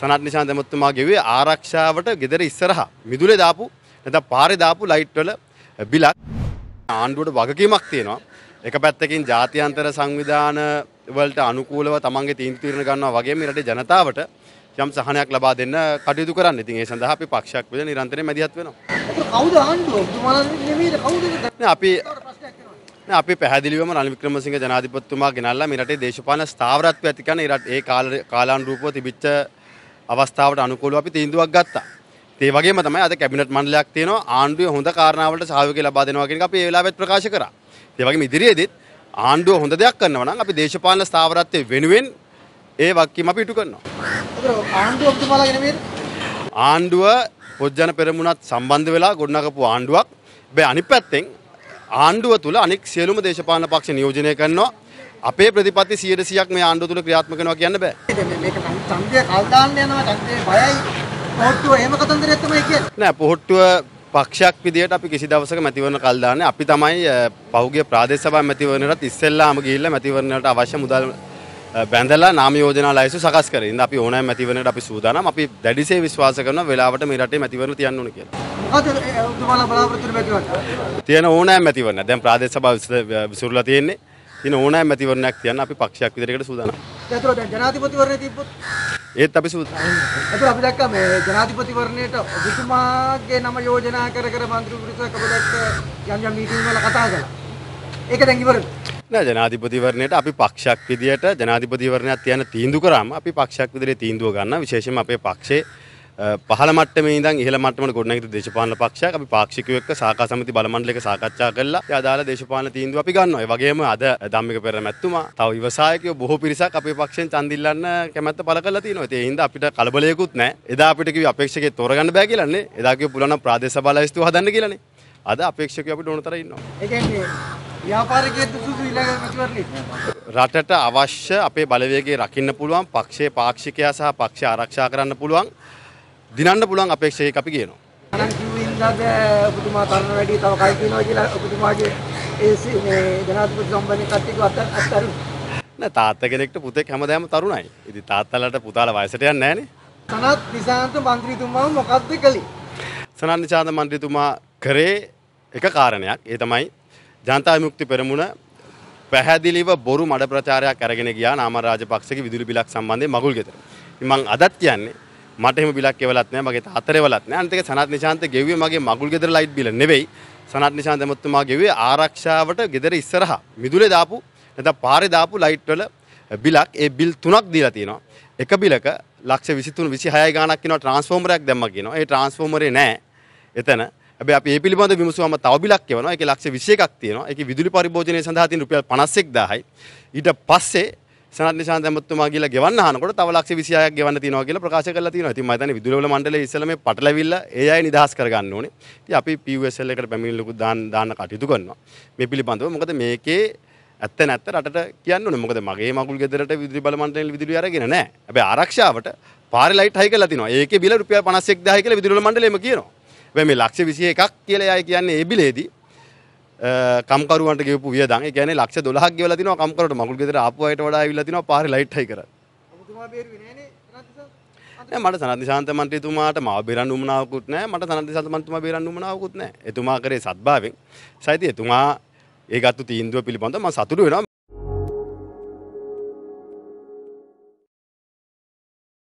සනත් නිශාන්ත ඇමතුමා ගෙවේ ආරක්ෂාවට ගෙදර ඉස්සරහා මිදුලේ දාපු නැත්නම් පාරේ දාපු ලයිට් වල බිලක් ආණ්ඩුවට වගකීමක් තියෙනවා. එක පැත්තකින් ජාත්‍යන්තර සංවිධාන වලට අනුකූලව තමන්ගේ තීන්දුව తీරන ගන්නවා වගේම රටේ ජනතාවට යම් සහනයක් ලබා දෙන්න කටයුතු කරන්න. ඉතින් ඒ සඳහා අපි පක්ෂයක් විදිහට නිරන්තරයෙන් මැදිහත් වෙනවා. අපි අපි පැහදිලිවම රනිල් වික්‍රමසිංහ ජනාධිපතිතුමා ගෙනල්ලා මේ රටේ දේශපාලන ස්ථාවරත්වය ඇති කරන ඒ කාලානුරූපව තිබිච්ච අවස්ථාවට අනුකූලව අපි තීන්දුවක් ගත්තා. ඒ වගේම තමයි අද කැබිනට් මණ්ඩලයක් තියෙනවා ආණ්ඩුවේ හොඳ කාරණාවලට සහයෝගය ලබා දෙනවා කියන එක අපි ඒ වෙලාවෙත් ප්‍රකාශ කරා. ඒ වගේම ඉදිරියේදීත් ආණ්ඩුව හොඳ දෙයක් කරනවා නම් අපි දේශපාලන ස්ථාවරත්වයේ වෙනුවෙන් ඒ වගකීම අපි ඉටු කරනවා. ආණ්ඩුව ඔබතුමාලා ගැන මේද? ආණ්ඩුව පොජ්ජන පෙරමුණත් සම්බන්ධ වෙලා ගොඩනගපු ආණ්ඩුවක්. බෑ අනිත් පැත්තෙන් ආණ්ඩුව තුළ අනෙක් සියලුම දේශපාලන පක්ෂ නියෝජනය කරනවා. අපේ ප්‍රතිපත්ති 100%ක් මේ ආණ්ඩුව තුළ ක්‍රියාත්මක කරනවා කියන්න බෑ. මේක ඡන්දය කල් දාන්න යනවා ඡන්දේ බයයි. පොහොට්ටුව එහෙම කතන්දරයක් තමයි කියන්නේ. නෑ පොහොට්ටුව පක්ෂයක් විදිහට අපි කිසි දවසක මැතිවරණ කල් දාන්නේ. අපි තමයි පහුගිය ප්‍රාදේශ සභාව මැතිවරණයටත් ඉස්සෙල්ලාම ගිහිල්ලා මැතිවරණයට අවශ්‍ය මුදල් බැඳලා නාම යෝජනා ලයිසු සකස් කරේ. ඉතින් අපි ඕනෑම මැතිවරණයට අපි සූදානම්. අපි දැඩිසේ විශ්වාස කරනවා වෙලාවට මේ රටේ මැතිවරණ තියන්න ඕන කියලා. මොකද ඔබතුමාලා බලාපොරොත්තු වෙන මැතිවරණ? තියෙන ඕනෑම මැතිවරණ. දැන් ප්‍රාදේශ සභාව විසිරුලා තියෙන්නේ. තියෙන ඕනෑම මැතිවරණයක් තියන්න අපි පක්ෂයක් විදිහට සූදානම්. ඒතර දැන් ජනාධිපතිවරණේ තිබ්බොත් ඒත් අපි සූදානම්. ඒතර අපි දැක්කා මේ ජනාධිපතිවරණයට ඔබතුමාගේ නම යෝජනා කර කර මන්ත්‍රී වෘත්තක ඔබ දැක්ක යම් යම් නීති වල කතා කළා. ඒක දැන් ඉවරද? නෑ ජනාධිපතිවරණයට අපි පක්ෂයක් විදියට ජනාධිපතිවරණයක් තියන තීන්දුව කරාම අපි පක්ෂයක් විදිහට තීන්දුව ගන්න විශේෂයෙන්ම අපේ පක්ෂයේ පහළ මට්ටමේ ඉඳන් ඉහළ මට්ටමට ගොඩනැගිච්ච දේශපාලන පක්ෂයක් අපි පාක්ෂිකයෝ එක්ක සාකච්ඡා සමිති බලමණ්ඩලයක සාකච්ඡා කරලා ඒ අදාළ දේශපාලන තීන්දුව අපි ගන්නවා. ඒ වගේම අද ධම්මික පෙරමැතුමා තව විවසායකයෝ බොහෝ පිරිසක් අපේ පක්ෂයෙන් ඡන්ද ඉල්ලන්න කැමැත්ත පළ කරලා තියෙනවා. ඒ හින්දා අපිට කලබලයකුත් නැහැ. එදා අපිට කිව්වේ අපේක්ෂකේ තෝරගන්න බෑ කියලානේ. එදා කිව්ව පුළුවන් නම් ප්‍රාදේශ සභාව ලැයිස්තුව හදන්න කියලානේ. අද අපේක්ෂකයෝ අපිට ඕන තරම් ඉන්නවා. ඒ කියන්නේ රටට අවශ්‍ය අපේ බලවේගේ රකින්න පුළුවන් පක්ෂයේ පාක්ෂිකයා සහ පක්ෂ ආරක්ෂා කරන්න පුළුවන් දිනන්න පුළුවන් අපේක්ෂයක අපි කියනවා. ඔබතුමා තරණ වැඩි තව කයි කියනවා කියලා ඔබතුමාගේ ඒ මේ ජනාධිපති සම්බන්ධ කට්ටියව අත්හැරු. නෑ තාත්තා කෙනෙක්ට පුතෙක් හැමදාම තරුණයි. ඉතින් තාත්තලාට පුතාලා වයසට යන්නේ නෑනේ. සනත් නිසාන්ත മന്ത്രിතුමා මොකද්ද කළේ? සනත් නිසාන්ත മന്ത്രിතුමා කරේ එක කාරණයක්. ඒ තමයි ජනතා විමුක්ති පෙරමුණ පැහැදිලිව බොරු මඩ ප්‍රචාරයක් අරගෙන ගියා නාමල් රාජපක්ෂගේ විදුලි බිලක් සම්බන්ධයෙන් මගුල් ගෙදර. මං අදත් කියන්නේ මට එහෙම බිලක් එවලත් නැහැ මගේ තාතරේවලත් නැහැ. අනිත් එක සනත් නිශාන්ත ගෙව්වේ මගේ මගුල් ගෙදර ලයිට් බිල නෙවෙයි. සනත් නිශාන්ත එමත්තුමා ගෙව්වේ ආරක්ෂාවට ගෙදර ඉස්සරහා මිදුලේ දාපු නැත්නම් පාරේ දාපු ලයිට් වල බිලක් ඒ බිල් තුනක් දීලා තියෙනවා. එක බිලක ලක්ෂ 23 26 ගාණක් වෙනවා ට්‍රාන්ස්ෆෝමරයක් දැම්මා කියනවා. ඒ ට්‍රාන්ස්ෆෝමරේ නැහැ. එතන හැබැයි අපි මේ පිළිබඳ විමසුවම තව බිලක් එවනවා. ඒකේ ලක්ෂ 21ක් තියෙනවා. ඒකේ විදුලි පරිභෝජනය සඳහා තියෙන රුපියල් 51000යි. ඊට පස්සේ සනත් නිශාන්ත ඇමතුමා කියලා ගෙවන්න අහනකොට තව ලක්ෂ 26ක් ගෙවන්න තියෙනවා කියලා ප්‍රකාශ කරලා තියෙනවා. ඉතින් මම හිතන්නේ විදුලිවල මණ්ඩලයේ ඉස්සෙල්ලා මේ පටලැවිල්ල ඒ අය නිදහස් කරගන්න ඕනේ. ඉතින් අපි PUSL එකට පැමිණිලි ලොකු දාන්න දාන්න කටයුතු කරනවා. මේ පිළිබඳව මොකද මේකේ ඇත්ත නැත්ත රටට කියන්න ඕනේ. මොකද මගේ මගුල් ගෙදරට විදුලි බල මණ්ඩලයෙන් විදුලිය අරගෙන නැහැ. හැබැයි ආරක්ෂාවට පාරේ ලයිට් හයි කරලා තිනවා. ඒකේ බිල රුපියල් 51000 කියලා විදුලිවල මණ්ඩලයේම කියනවා. මේ ලක්ෂ විසිය එකක් කියලා අය කියන්නේ ඒ බිලේදී කම්කරුවන්ට ගෙවපු වියදම්. ඒ කියන්නේ ලක්ෂ 12ක් ගෙවලා තිනවා කම්කරුවට මගුල් ගෙදර ආපු අයට වඩා ඇවිල්ලා තිනවා පාරේ ලයිට් හයි කරලා. ඔබතුමා බේරුවේ නෑනේ නෑ මට සනන්දි ශාන්ත මන්ත්‍රීතුමාට මාව බේරන්න උමනාවකුත් නෑ මට සනන්දි ශාන්ත මන්ත්‍රීතුමා බේරන්න උමනාවකුත් නෑ එතුමා කරේ සත්භාවයෙන් සයිති එතුමා ඒ ගත්තු තීන්දුව පිළිබඳව මම සතුටු වෙනවා